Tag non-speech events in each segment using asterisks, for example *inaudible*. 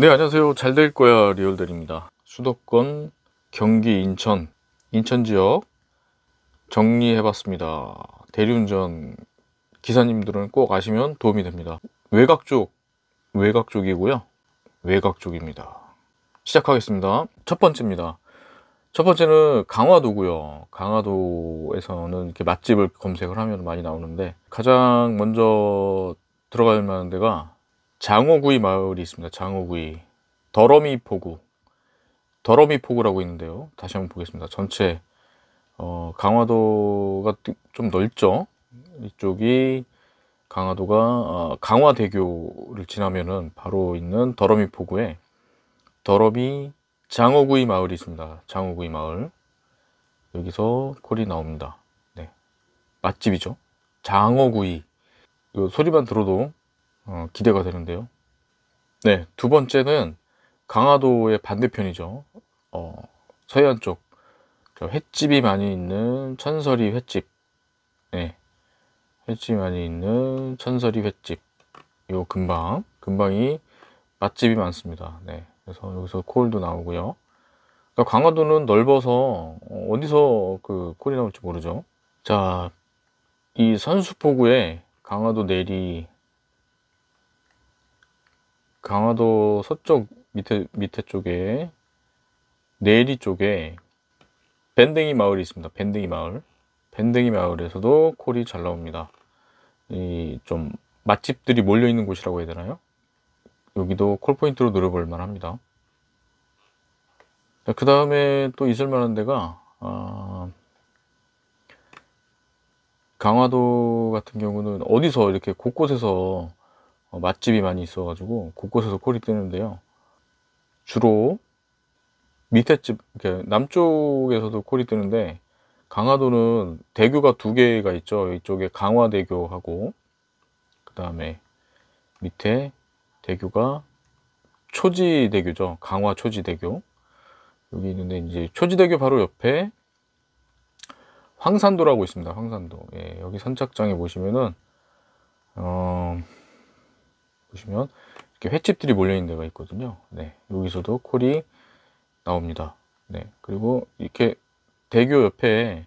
네 안녕하세요 잘 될 거야 리얼델입니다 수도권 경기 인천 인천 지역 정리해 봤습니다 대리운전 기사님들은 꼭 아시면 도움이 됩니다 외곽 쪽 외곽 쪽이고요 외곽 쪽입니다 시작하겠습니다 첫 번째입니다 첫 번째는 강화도고요 강화도에서는 이렇게 맛집을 검색을 하면 많이 나오는데 가장 먼저 들어가야 할 만한 데가 장호구이 마을이 있습니다. 장호구이 더러미 포구 더러미 포구라고 있는데요. 다시 한번 보겠습니다. 전체 어, 강화도가 좀 넓죠. 이쪽이 강화도가 어, 강화대교를 지나면은 바로 있는 더러미 포구에 더러미 장어구이 마을이 있습니다. 장어구이 마을 여기서 콜이 나옵니다. 네, 맛집이죠. 장어구이 소리만 들어도 어, 기대가 되는데요. 네, 두 번째는 강화도의 반대편이죠. 어, 서해안 쪽 횟집이 많이 있는 천설이 횟집. 네, 횟집이 많이 있는 천설이 횟집. 요 근방, 근방이 맛집이 많습니다. 네, 그래서 여기서 콜도 나오고요. 그러니까 강화도는 넓어서 어디서 그 콜이 나올지 모르죠. 자, 이 선수포구에 강화도 내리 강화도 서쪽 밑에 밑에 쪽에 내리 쪽에 밴댕이 마을이 있습니다. 밴댕이 마을. 밴댕이 마을에서도 콜이 잘 나옵니다. 이 좀 맛집들이 몰려 있는 곳이라고 해야 되나요? 여기도 콜 포인트로 노려볼 만합니다. 그 다음에 또 있을 만한 데가 아, 강화도 같은 경우는 어디서 이렇게 곳곳에서 어, 맛집이 많이 있어가지고 곳곳에서 콜이 뜨는데요. 주로 밑에 집, 남쪽에서도 콜이 뜨는데 강화도는 대교가 두 개가 있죠. 이쪽에 강화대교하고 그 다음에 밑에 대교가 초지대교죠. 강화 초지대교 여기 있는데 이제 초지대교 바로 옆에 황산도라고 있습니다. 황산도 예, 여기 선착장에 보시면은 어... 보시면 이렇게 횟집들이 몰려있는 데가 있거든요. 네, 여기서도 콜이 나옵니다. 네, 그리고 이렇게 대교 옆에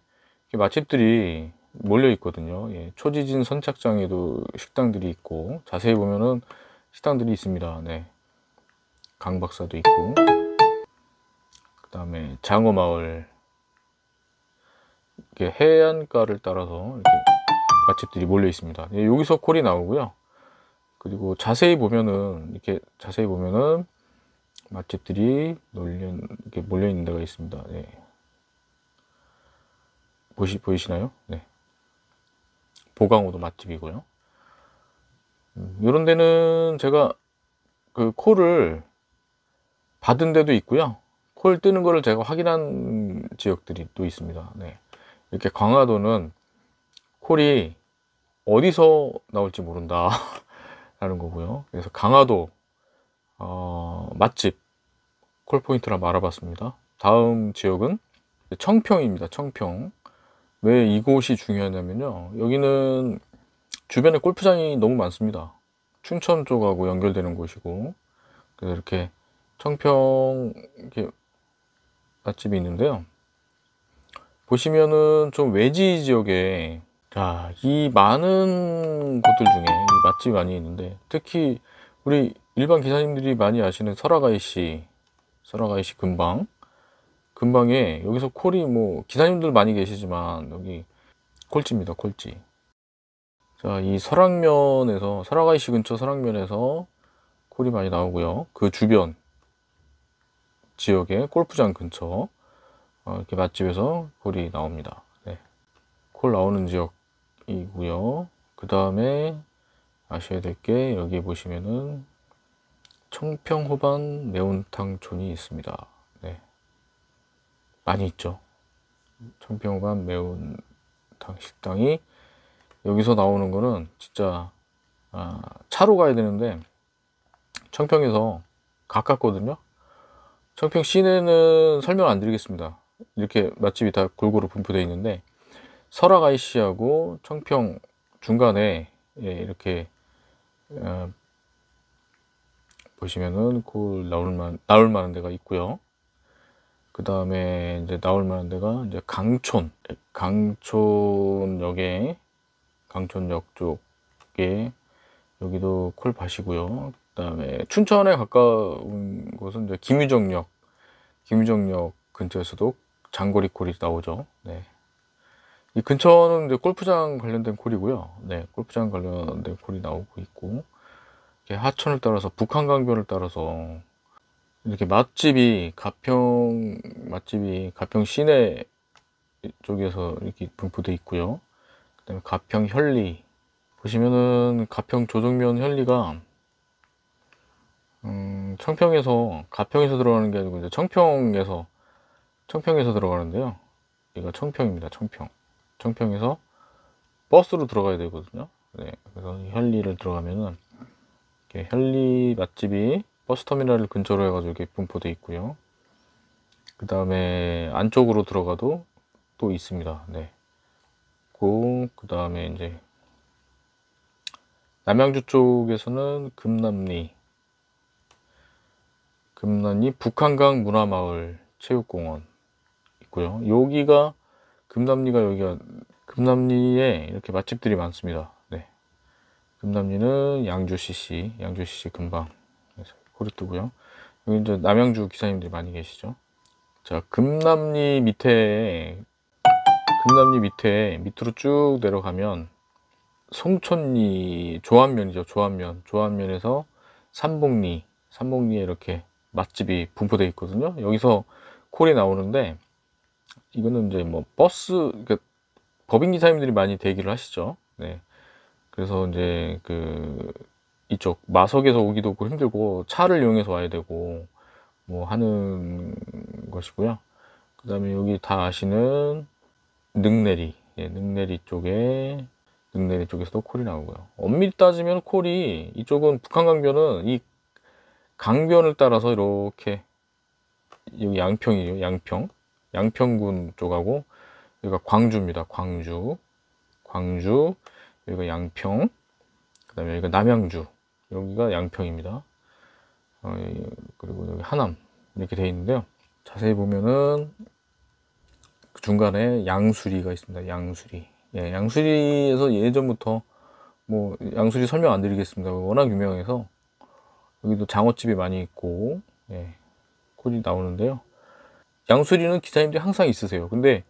이렇게 맛집들이 몰려 있거든요. 예, 초지진 선착장에도 식당들이 있고 자세히 보면은 식당들이 있습니다. 네, 강박사도 있고 그 다음에 장어마을 이렇게 해안가를 따라서 이렇게 맛집들이 몰려 있습니다. 예, 여기서 콜이 나오고요. 그리고 자세히 보면은 이렇게 자세히 보면은 맛집들이 놀려 이렇게 몰려 있는 데가 있습니다. 네. 보시 보이시나요? 네. 보강호도 맛집이고요. 음, 이런 데는 제가 그 콜을 받은 데도 있고요. 콜 뜨는 거를 제가 확인한 지역들이 또 있습니다. 네. 이렇게 광화도는 콜이 어디서 나올지 모른다. *laughs* 라는 거고요. 그래서 강화도 어, 맛집 콜포인트를 한번 알아봤습니다. 다음 지역은 청평입니다. 청평. 왜 이곳이 중요하냐면요. 여기는 주변에 골프장이 너무 많습니다. 춘천 쪽하고 연결되는 곳이고 그래서 이렇게 청평 이렇게 맛집이 있는데요. 보시면은 좀 외지 지역에 자, 이 많은 곳들 중에 맛집이 많이 있는데 특히 우리 일반 기사님들이 많이 아시는 설아가이시설아가이시 근방 근방에 여기서 콜이 뭐 기사님들 많이 계시지만 여기 콜찌입니다, 콜찌. 자, 이 설악면에서 설아가이시 근처 설악면에서 콜이 많이 나오고요. 그 주변 지역의 골프장 근처 어, 이렇게 맛집에서 콜이 나옵니다. 네. 콜 나오는 지역 이고요. 그 다음에 아셔야 될 게 여기 보시면은 청평 호반 매운탕촌이 있습니다. 네. 많이 있죠. 청평 호반 매운탕 식당이 여기서 나오는 거는 진짜 아, 차로 가야 되는데 청평에서 가깝거든요. 청평 시내는 설명 안 드리겠습니다. 이렇게 맛집이 다 골고루 분포되어 있는데 설악 IC하고 청평 중간에 예, 이렇게 어, 보시면은 그 나올만 나올만한 데가 있고요. 그 다음에 이제 나올만한 데가 이제 강촌 예, 강촌역에 강촌역 쪽에 여기도 콜밭이고요. 그 다음에 춘천에 가까운 곳은 이제 김유정역 김유정역 근처에서도 장거리 콜이 나오죠. 네. 이 근처는 이제 골프장 관련된 골이고요. 네, 골프장 관련된 골이 나오고 있고 하천을 따라서 북한강변을 따라서 이렇게 맛집이 가평 맛집이 가평 시내 쪽에서 이렇게 분포돼 있고요. 그다음에 가평 현리 보시면은 가평 조정면 현리가 음, 청평에서 가평에서 들어가는 게 아니고 이제 청평에서 청평에서 들어가는데요. 이거 청평입니다. 청평. 청평에서 버스로 들어가야 되거든요. 네, 그래서 현리를 들어가면은 이렇게 현리 맛집이 버스터미널 근처로 해가지고 이렇게 분포돼 있고요. 그 다음에 안쪽으로 들어가도 또 있습니다. 네. 그 다음에 이제 남양주 쪽에서는 금남리 금남리 북한강 문화마을 체육공원 있고요. 여기가 금남리가 여기가 금남리에 이렇게 맛집들이 많습니다. 네. 금남리는 양주CC, 양주CC 금방 코르트고요. 여기 이제 남양주 기사님들이 많이 계시죠. 자, 금남리 밑에 금남리 밑에 밑으로 쭉 내려가면 송천리 조암면이죠. 조암면. 조암면에서 삼봉리, 삼봉리에 이렇게 맛집이 분포되어 있거든요. 여기서 콜이 나오는데 이거는 이제 뭐 버스 그러니까 법인 기사님들이 많이 대기를 하시죠. 네. 그래서 이제 그 이쪽 마석에서 오기도 힘들고 차를 이용해서 와야 되고 뭐 하는 것이고요. 그다음에 여기 다 아시는 능내리, 예, 능내리 쪽에 능내리 쪽에서도 콜이 나오고요. 엄밀히 따지면 콜이 이쪽은 북한 강변은 이 강변을 따라서 이렇게 여기 양평이에요 양평. 양평군 쪽하고 여기가 광주입니다. 광주, 광주, 여기가 양평, 그 다음에 여기가 남양주, 여기가 양평입니다. 어, 그리고 여기 하남 이렇게 되어 있는데요. 자세히 보면은 그 중간에 양수리가 있습니다. 양수리. 예, 양수리에서 예전부터 뭐 양수리 설명 안 드리겠습니다. 워낙 유명해서 여기도 장어집이 많이 있고 예, 코이 나오는데요. 양수리는 기사님들이 항상 있으세요. 근데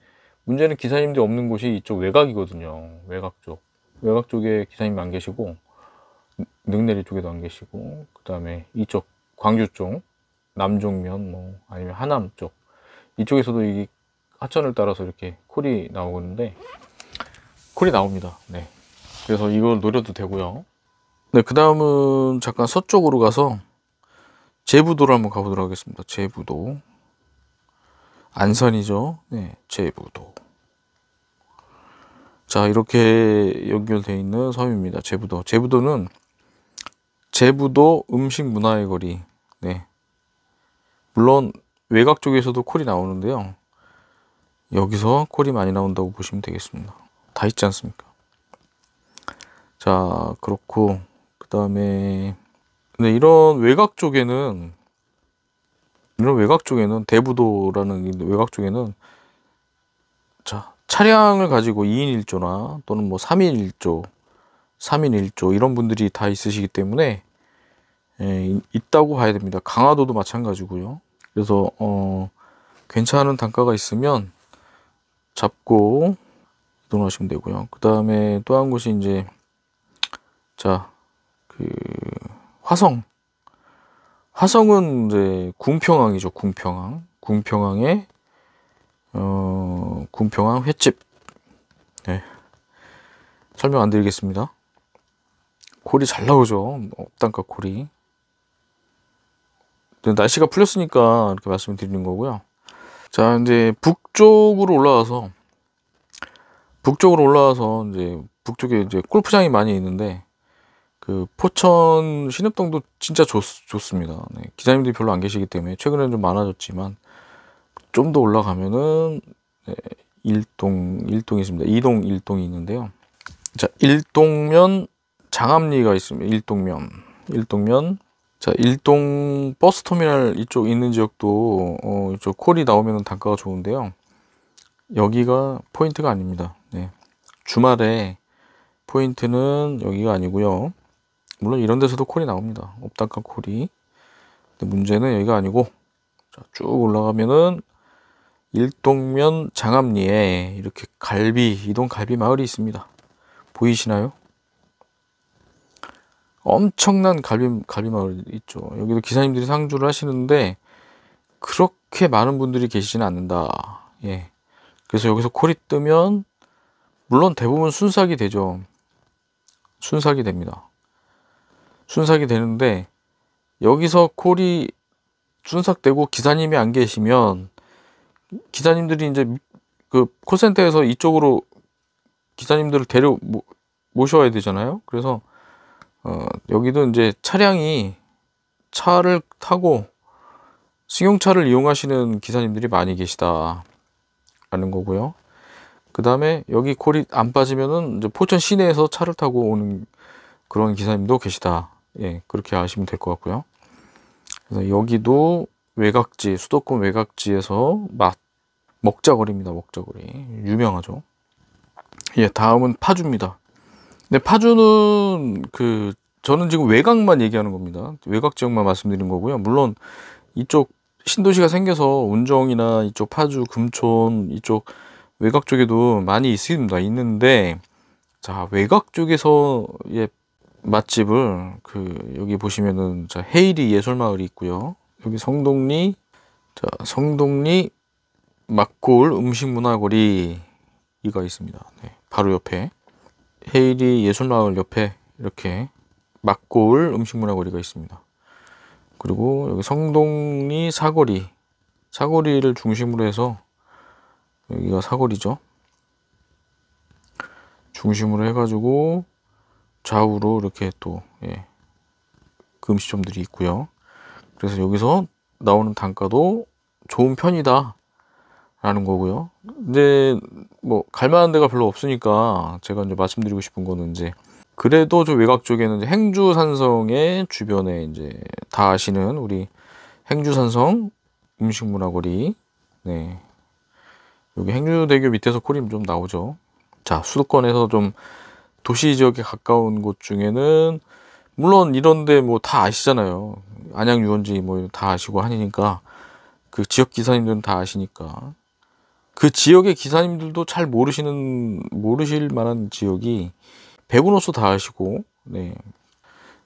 문제는 기사님들이 없는 곳이 이쪽 외곽이거든요. 외곽 쪽. 외곽 쪽에 기사님 안 계시고 능내리 쪽에도 안 계시고 그 다음에 이쪽 광주 쪽 남종면 뭐 아니면 하남 쪽 이쪽에서도 이 하천을 따라서 이렇게 콜이 나오는데 콜이 나옵니다. 네. 그래서 이걸 노려도 되고요. 네, 그 다음은 잠깐 서쪽으로 가서 제부도를 한번 가보도록 하겠습니다. 제부도. 안산이죠. 네, 제부도. 자, 이렇게 연결되어 있는 섬입니다. 제부도. 제부도는 제부도 음식 문화의 거리. 네. 물론 외곽 쪽에서도 콜이 나오는데요. 여기서 콜이 많이 나온다고 보시면 되겠습니다. 다 있지 않습니까? 자, 그렇고 그 다음에 네, 이런 외곽 쪽에는 이런 외곽 쪽에는 대부도라는 외곽 쪽에는 자 차량을 가지고 2인 1조나 또는 뭐 3인 1조, 3인 1조 이런 분들이 다 있으시기 때문에 예, 있다고 봐야 됩니다. 강화도도 마찬가지고요. 그래서 어, 괜찮은 단가가 있으면 잡고 이동하시면 되고요. 그 다음에 또 한 곳이 이제 자 그 화성 화성은 이제 궁평항이죠. 궁평항. 궁평항의 어, 궁평항 횟집. 네. 설명 안 드리겠습니다. 콜이 잘 나오죠. 업단가 콜이. 날씨가 풀렸으니까 이렇게 말씀을 드리는 거고요. 자, 이제 북쪽으로 올라와서 북쪽으로 올라와서 이제 북쪽에 이제 골프장이 많이 있는데 그 포천 신협동도 진짜 좋, 습니다 네, 기자님들이 별로 안 계시기 때문에 최근에는 좀 많아졌지만 좀 더 올라가면은 네, 일동 일동이 있습니다. 이동 일동이 있는데요. 자 일동면 장암리가 있습니다. 일동면 일동면 자 일동 버스터미널 이쪽 있는 지역도 어, 이쪽 콜이 나오면 단가가 좋은데요. 여기가 포인트가 아닙니다. 네. 주말에 포인트는 여기가 아니고요. 물론 이런 데서도 콜이 나옵니다. 옵단카 콜이. 근데 문제는 여기가 아니고 자, 쭉 올라가면은 일동면 장암리에 이렇게 갈비, 이동 갈비 마을이 있습니다. 보이시나요? 엄청난 갈비, 갈비 마을이 있죠. 여기도 기사님들이 상주를 하시는데 그렇게 많은 분들이 계시지는 않는다. 예. 그래서 여기서 콜이 뜨면 물론 대부분 순삭이 되죠. 순삭이 됩니다. 순삭이 되는데 여기서 콜이 순삭되고 기사님이 안 계시면 기사님들이 이제 그 콜센터에서 이쪽으로 기사님들을 데려 모셔야 되잖아요. 그래서 어, 여기도 이제 차량이 차를 타고 승용차를 이용하시는 기사님들이 많이 계시다라는 거고요. 그 다음에 여기 콜이 안 빠지면은 이제 포천 시내에서 차를 타고 오는 그런 기사님도 계시다. 예, 그렇게 아시면 될 것 같고요. 그래서 여기도 외곽지, 수도권 외곽지에서 맛, 먹자거리입니다. 먹자거리. 유명하죠. 예, 다음은 파주입니다. 근데 파주는 그, 저는 지금 외곽만 얘기하는 겁니다. 외곽 지역만 말씀드린 거고요. 물론 이쪽 신도시가 생겨서 운정이나 이쪽 파주, 금촌, 이쪽 외곽 쪽에도 많이 있습니다. 있는데, 자, 외곽 쪽에서 예, 맛집을 그 여기 보시면은 자 헤이리 예술마을이 있고요. 여기 성동리 자 성동리 막골 음식문화거리가 이 있습니다. 네, 바로 옆에 헤이리 예술마을 옆에 이렇게 막골 음식문화거리가 있습니다. 그리고 여기 성동리 사거리 사거리를 중심으로 해서 여기가 사거리죠. 중심으로 해가지고 좌우로 이렇게 또 예, 금시점들이 그 있고요. 그래서 여기서 나오는 단가도 좋은 편이다 라는 거고요. 이제 뭐 갈만한 데가 별로 없으니까 제가 이제 말씀드리고 싶은 거는 이제 그래도 저 외곽 쪽에는 이제 행주 산성의 주변에 이제 다 아시는 우리 행주 산성 음식문화거리 네 여기 행주대교 밑에서 코림 좀 나오죠. 자 수도권에서 좀 도시 지역에 가까운 곳 중에는 물론 이런데 뭐 다 아시잖아요. 안양 유원지 뭐 다 아시고 하니까 그 지역 기사님들은 다 아시니까 그 지역의 기사님들도 잘 모르시는 모르실 만한 지역이 백운호수 다 아시고 네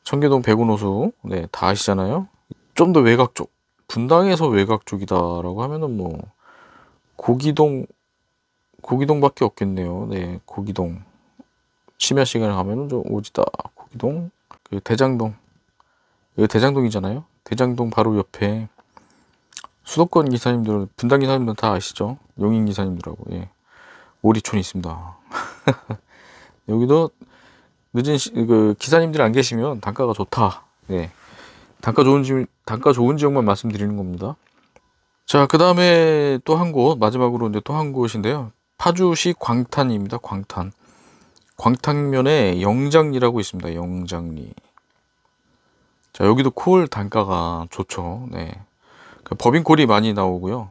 청계동 백운호수 네다 아시잖아요. 좀 더 외곽 쪽 분당에서 외곽 쪽이다라고 하면은 뭐 고기동 고기동밖에 없겠네요. 네 고기동 심야 시간에 가면은 저 오지다 고기동 그 대장동 여기 대장동이잖아요. 대장동 바로 옆에 수도권 기사님들 분당 기사님들 다 아시죠? 용인 기사님들하고 예. 오리촌이 있습니다. *laughs* 여기도 늦은 시, 그 기사님들 안 계시면 단가가 좋다. 예. 단가 좋은 지 단가 좋은 지역만 말씀드리는 겁니다. 자, 그 다음에 또 한 곳, 마지막으로 이제 또 한 곳인데요. 파주시 광탄입니다. 광탄. 광탕면에 영장리라고 있습니다. 영장리. 자, 여기도 콜 단가가 좋죠. 네. 그 법인콜이 많이 나오고요.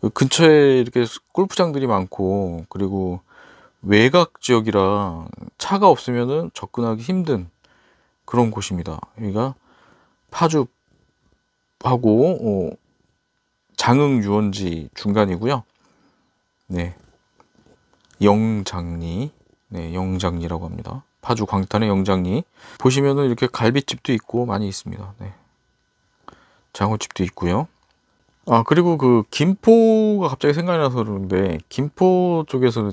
그 근처에 이렇게 골프장들이 많고, 그리고 외곽 지역이라 차가 없으면은 접근하기 힘든 그런 곳입니다. 여기가 파주하고, 어, 장흥 유원지 중간이고요. 네. 영장리. 네, 영장리라고 합니다. 파주 광탄의 영장리. 보시면은 이렇게 갈비집도 있고 많이 있습니다. 네. 장어집도 있고요. 아, 그리고 그 김포가 갑자기 생각이 나서 그러는데 김포 쪽에서 는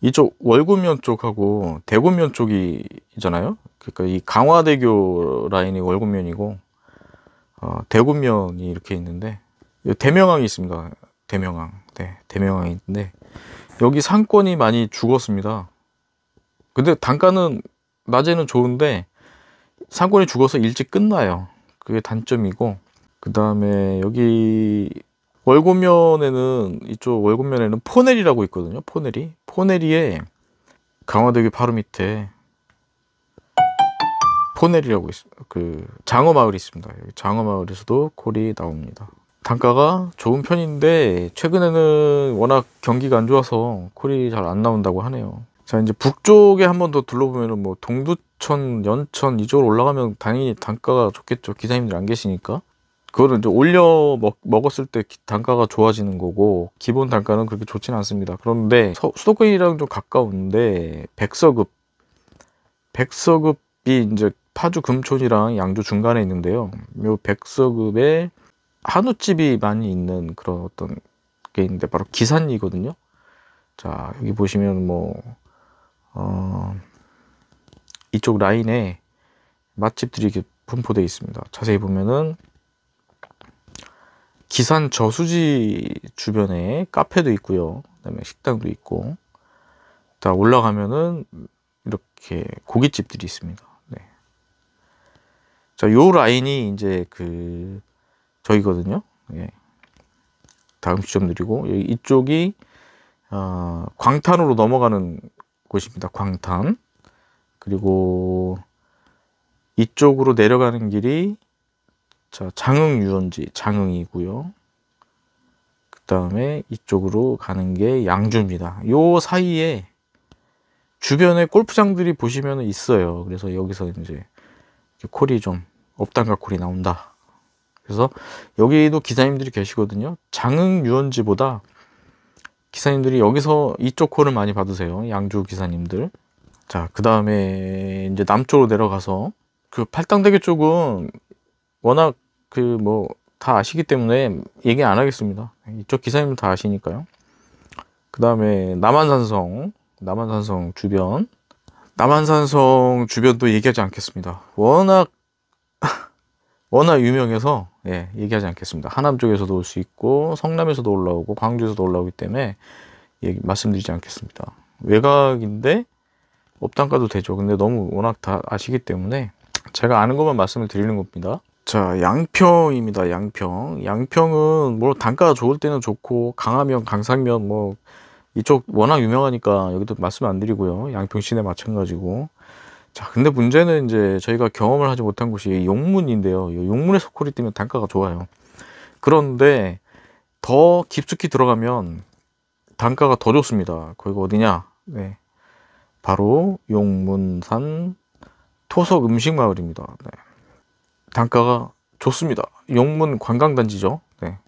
이쪽 월구면 쪽하고 대구면 쪽이잖아요. 그러니까 이 강화대교 라인이 월구면이고 어, 대구면이 이렇게 있는데 대명항이 있습니다. 대명항. 네, 대명항이 있는데 여기 상권이 많이 죽었습니다. 근데 단가는 낮에는 좋은데 상권이 죽어서 일찍 끝나요. 그게 단점이고 그 다음에 여기 월고면에는 이쪽 월고면에는 포넬이라고 있거든요. 포넬이 포넬이에 강화대교 바로 밑에 포넬이라고 있습니그 장어마을이 있습니다. 장어마을에서도 콜이 나옵니다. 단가가 좋은 편인데 최근에는 워낙 경기가 안 좋아서 콜이 잘 안 나온다고 하네요. 자 이제 북쪽에 한 번 더 둘러보면은 뭐 동두천, 연천 이쪽으로 올라가면 당연히 단가가 좋겠죠. 기사님들 안 계시니까. 그거는 이제 올려 먹, 먹었을 때 단가가 좋아지는 거고 기본 단가는 그렇게 좋지는 않습니다. 그런데 서, 수도권이랑 좀 가까운데 백서급 백서급이 이제 파주 금촌이랑 양주 중간에 있는데요. 요 백서급에 한우집이 많이 있는 그런 어떤 게 있는데 바로 기산이거든요. 자 여기 보시면 뭐 어, 이쪽 라인에 맛집들이 이렇게 분포되어 있습니다. 자세히 보면은 기산 저수지 주변에 카페도 있고요. 그다음에 식당도 있고. 다 올라가면은 이렇게 고깃집들이 있습니다. 네. 자, 요 라인이 이제 그저기거든요 예. 다음 지점들이고 이쪽이 어, 광탄으로 넘어가는 곳입니다. 광탄. 그리고 이쪽으로 내려가는 길이 자, 장흥 유원지 장흥이고요. 그 다음에 이쪽으로 가는 게 양주입니다. 요 사이에 주변에 골프장들이 보시면 있어요. 그래서 여기서 이제 콜이 좀 업단가 콜이 나온다. 그래서 여기도 기사님들이 계시거든요. 장흥 유원지보다 기사님들이 여기서 이쪽 콜을 많이 받으세요. 양주 기사님들. 자, 그 다음에 이제 남쪽으로 내려가서 그 팔당대교 쪽은 워낙 그 뭐 다 아시기 때문에 얘기 안 하겠습니다. 이쪽 기사님들 다 아시니까요. 그 다음에 남한산성, 남한산성 주변. 남한산성 주변도 얘기하지 않겠습니다. 워낙 *laughs* 워낙 유명해서 예, 얘기하지 않겠습니다. 하남 쪽에서도 올 수 있고 성남에서도 올라오고 광주에서도 올라오기 때문에 얘기, 말씀드리지 않겠습니다. 외곽인데 업단가도 되죠. 근데 너무 워낙 다 아시기 때문에 제가 아는 것만 말씀을 드리는 겁니다. 자 양평입니다. 양평. 양평은 뭐 단가가 좋을 때는 좋고 강하면 강상면 뭐 이쪽 워낙 유명하니까 여기도 말씀 안 드리고요. 양평 시내 마찬가지고 자, 근데 문제는 이제 저희가 경험을 하지 못한 곳이 용문인데요. 용문의서 콜이 뜨면 단가가 좋아요. 그런데 더 깊숙이 들어가면 단가가 더 좋습니다. 거기가 어디냐? 네. 바로 용문산 토석 음식 마을입니다. 네. 단가가 좋습니다. 용문 관광단지죠. 네.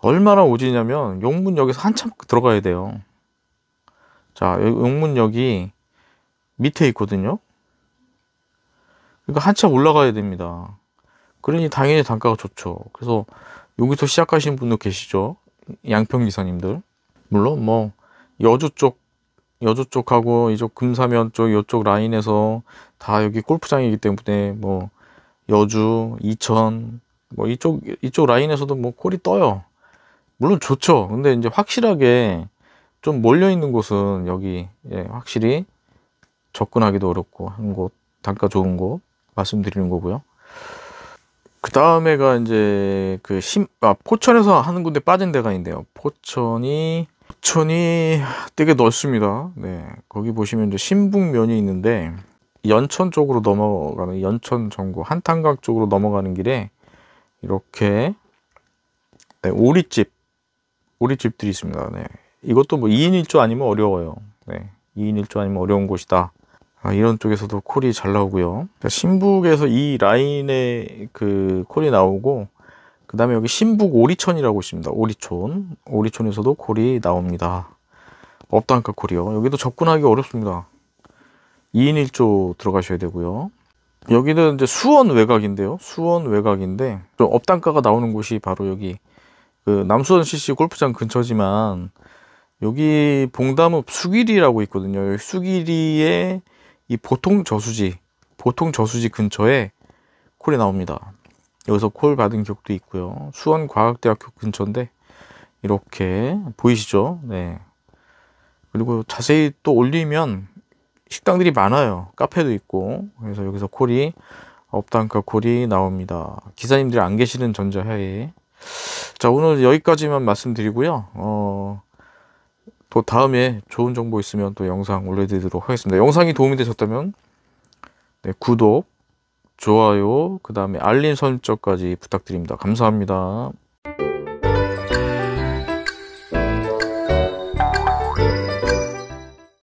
얼마나 오지냐면 용문역에서 한참 들어가야 돼요. 자, 용문역이 밑에 있거든요. 그러니까 한참 올라가야 됩니다. 그러니 당연히 단가가 좋죠. 그래서 여기서 시작하시는 분도 계시죠. 양평 기사님들. 물론 뭐 여주 쪽 여주 쪽하고 이쪽 금사면 쪽 이쪽 라인에서 다 여기 골프장이기 때문에 뭐 여주, 이천 뭐 이쪽 이쪽 라인에서도 뭐 콜이 떠요. 물론 좋죠. 근데 이제 확실하게 좀 몰려 있는 곳은 여기 예, 확실히 접근하기도 어렵고 한 곳 단가 좋은 곳 말씀드리는 거고요. 그 다음에가 이제 그 심, 아, 포천에서 하는 군데 빠진 데가 있네요 포천이, 포천이 되게 넓습니다. 네. 거기 보시면 이제 신북면이 있는데, 연천 쪽으로 넘어가는, 연천 정구, 한탄각 쪽으로 넘어가는 길에, 이렇게, 네, 오리집, 오리집들이 있습니다. 네. 이것도 뭐 2인 1조 아니면 어려워요. 네. 2인 1조 아니면 어려운 곳이다. 아, 이런 쪽에서도 콜이 잘 나오고요. 그 신북에서 이 라인에 그 콜이 나오고 그 다음에 여기 신북 오리천이라고 있습니다. 오리촌. 오리촌에서도 콜이 나옵니다. 업단가 콜이요. 여기도 접근하기 어렵습니다. 2인 1조 들어가셔야 되고요. 여기는 이제 수원 외곽인데요. 수원 외곽인데 좀 업단가가 나오는 곳이 바로 여기 그 남수원 CC 골프장 근처지만 여기 봉담읍 수길이라고 있거든요. 수길이에 이 보통 저수지, 보통 저수지 근처에 콜이 나옵니다. 여기서 콜 받은 기억도 있고요. 수원과학대학교 근처인데 이렇게 보이시죠? 네. 그리고 자세히 또 올리면 식당들이 많아요. 카페도 있고. 그래서 여기서 콜이 업단가 콜이 나옵니다. 기사님들이 안 계시는 전자하의자 오늘 여기까지만 말씀드리고요. 어... 또 다음에 좋은 정보 있으면 또 영상 올려드리도록 하겠습니다. 영상이 도움이 되셨다면 네, 구독, 좋아요, 그 다음에 알림 설정까지 부탁드립니다. 감사합니다.